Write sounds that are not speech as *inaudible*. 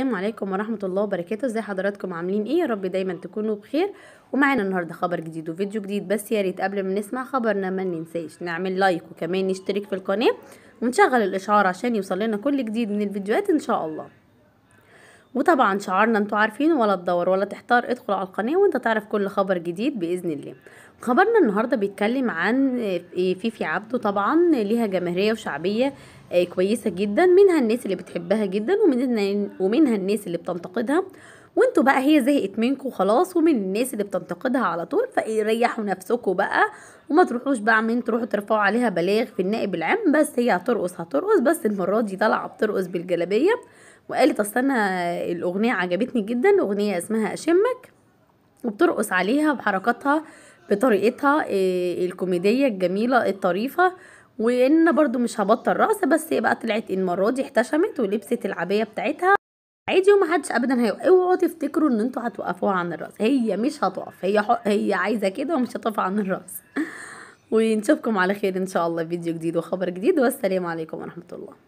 السلام عليكم ورحمة الله وبركاته ازي حضراتكم عاملين ايه يا رب دايما تكونوا بخير ومعانا النهاردة خبر جديد وفيديو جديد بس يا ريت قبل ما نسمع خبرنا ما ننساش نعمل لايك وكمان نشترك في القناة ونشغل الاشعار عشان يوصل لنا كل جديد من الفيديوهات ان شاء الله وطبعا شعارنا انتوا عارفين ولا تدور ولا تحتار ادخل على القناه وانت تعرف كل خبر جديد باذن الله خبرنا النهارده بيتكلم عن فيفي آه، عبده طبعا ليها جماهيريه وشعبيه آه، كويسه جدا منها الناس اللي بتحبها جدا ومنها ومنها الناس اللي بتنتقدها وانتوا بقى هي زهقت منكم خلاص ومن الناس اللي بتنتقدها على طول فريحوا نفسكم بقى وما تروحوش بقى من تروحوا ترفعوا عليها بلاغ في النائب العام بس هي هترقص هترقص بس المره دي طالعه بترقص بالجلابيه وقالت اصل انا الاغنيه عجبتني جدا اغنيه اسمها اشمك وبترقص عليها بحركاتها بطريقتها آه، الكوميديه الجميله الطريفه وان برضو مش هبطل رقص بس هي بقى طلعت المره دي احتشمت ولبست العبايه بتاعتها عادي ومحدش ابدا هيوقف اوعوا تفتكروا ان انتوا هتوقفوها عن الرقص هي مش هتقف هي حق هي عايزه كده ومش هتقف عن الرقص *laughs* ونشوفكم على خير ان شاء الله فيديو جديد وخبر جديد والسلام عليكم ورحمه الله